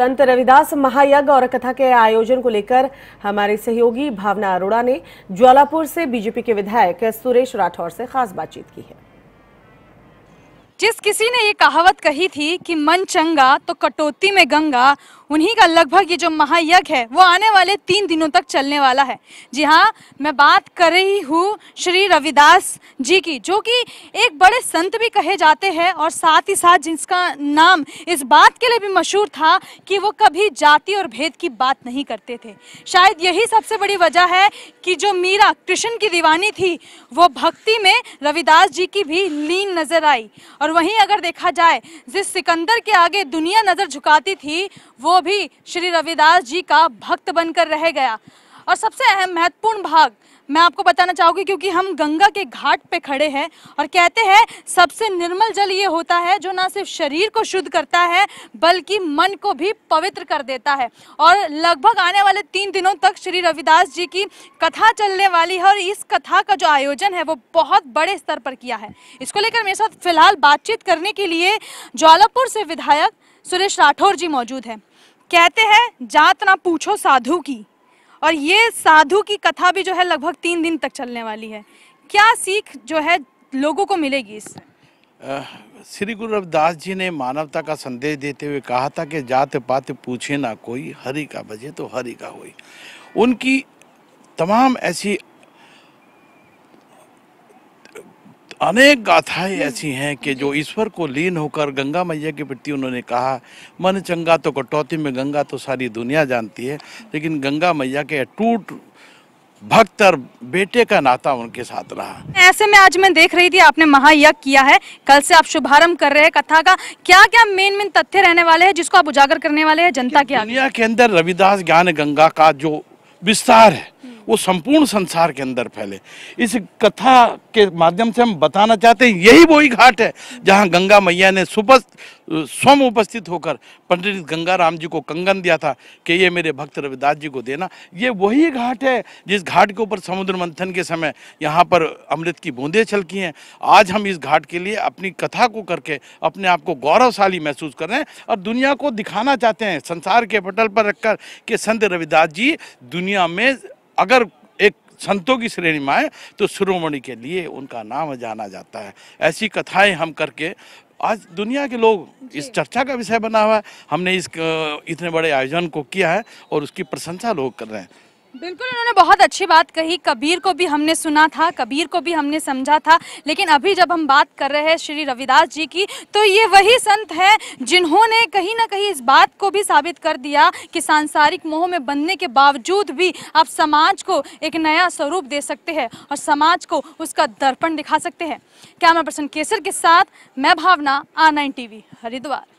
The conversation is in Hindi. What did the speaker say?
संत रविदास महायज्ञ और कथा के आयोजन को लेकर हमारे सहयोगी भावना अरोड़ा ने ज्वालापुर से बीजेपी के विधायक सुरेश राठौर से खास बातचीत की है जिस किसी ने ये कहावत कही थी कि मन चंगा तो कटौती में गंगा उन्हीं का लगभग ये जो महायज्ञ है वो आने वाले तीन दिनों तक चलने वाला है जी हाँ मैं बात कर रही हूँ श्री रविदास जी की जो कि एक बड़े संत भी कहे जाते हैं और साथ ही साथ जिसका नाम इस बात के लिए भी मशहूर था कि वो कभी जाति और भेद की बात नहीं करते थे शायद यही सबसे बड़ी वजह है कि जो मीरा कृष्ण की दीवानी थी वो भक्ति में रविदास जी की भी लीन नजर आई और वहीं अगर देखा जाए जिस सिकंदर के आगे दुनिया नज़र झुकाती थी वो भी श्री रविदास जी का भक्त बनकर रह गया और सबसे अहम महत्वपूर्ण भाग मैं आपको बताना चाहूँगी क्योंकि हम गंगा के घाट पे खड़े हैं और कहते हैं सबसे निर्मल जल ये होता है जो ना सिर्फ शरीर को शुद्ध करता है बल्कि मन को भी पवित्र कर देता है और लगभग आने वाले तीन दिनों तक श्री रविदास जी की कथा चलने वाली है और इस कथा का जो आयोजन है वो बहुत बड़े स्तर पर किया है इसको लेकर मेरे साथ फिलहाल बातचीत करने के लिए ज्वालापुर से विधायक सुरेश राठौर जी मौजूद हैं कहते हैं जात ना पूछो साधु की और ये साधु की कथा भी जो है लगभग तीन दिन तक चलने वाली है क्या सीख जो है लोगों को मिलेगी इससे श्री गुरु रविदास जी ने मानवता का संदेश देते हुए कहा था कि जात पात पूछे ना कोई हरि का बजे तो हरि का हो उनकी तमाम ऐसी अनेक गाथाएं ऐसी हैं कि जो ईश्वर को लीन होकर गंगा मैया के प्रति उन्होंने कहा मन चंगा तो कटौती में गंगा तो सारी दुनिया जानती है लेकिन गंगा मैया के अटूट भक्त और बेटे का नाता उनके साथ रहा ऐसे में आज मैं देख रही थी आपने महायज्ञ किया है कल से आप शुभारंभ कर रहे हैं कथा का क्या क्या मेन मेन तथ्य रहने वाले हैं जिसको आप उजागर करने वाले हैं जनता के दुनिया के अंदर रविदास ज्ञान गंगा का जो विस्तार है वो संपूर्ण संसार के अंदर फैले इस कथा के माध्यम से हम बताना चाहते हैं यही वही घाट है जहाँ गंगा मैया ने सुपस्थ स्वयं उपस्थित होकर पंडित गंगाराम जी को कंगन दिया था कि ये मेरे भक्त रविदास जी को देना ये वही घाट है जिस घाट के ऊपर समुद्र मंथन के समय यहाँ पर अमृत की बूंदें छलकी हैं आज हम इस घाट के लिए अपनी कथा को करके अपने आप को गौरवशाली महसूस कर रहे हैं और दुनिया को दिखाना चाहते हैं संसार के पटल पर रखकर कि संत रविदास जी दुनिया में अगर एक संतों की श्रेणी में आए तो शिरोमणि के लिए उनका नाम जाना जाता है ऐसी कथाएं हम करके आज दुनिया के लोग इस चर्चा का विषय बना हुआ है हमने इस इतने बड़े आयोजन को किया है और उसकी प्रशंसा लोग कर रहे हैं बिल्कुल उन्होंने बहुत अच्छी बात कही कबीर को भी हमने सुना था कबीर को भी हमने समझा था लेकिन अभी जब हम बात कर रहे हैं श्री रविदास जी की तो ये वही संत हैं जिन्होंने कहीं ना कहीं इस बात को भी साबित कर दिया कि सांसारिक मोह में बनने के बावजूद भी आप समाज को एक नया स्वरूप दे सकते हैं और समाज को उसका दर्पण दिखा सकते हैं कैमरा पर्सन केसर के साथ मैं भावना आ नाइन टीवी हरिद्वार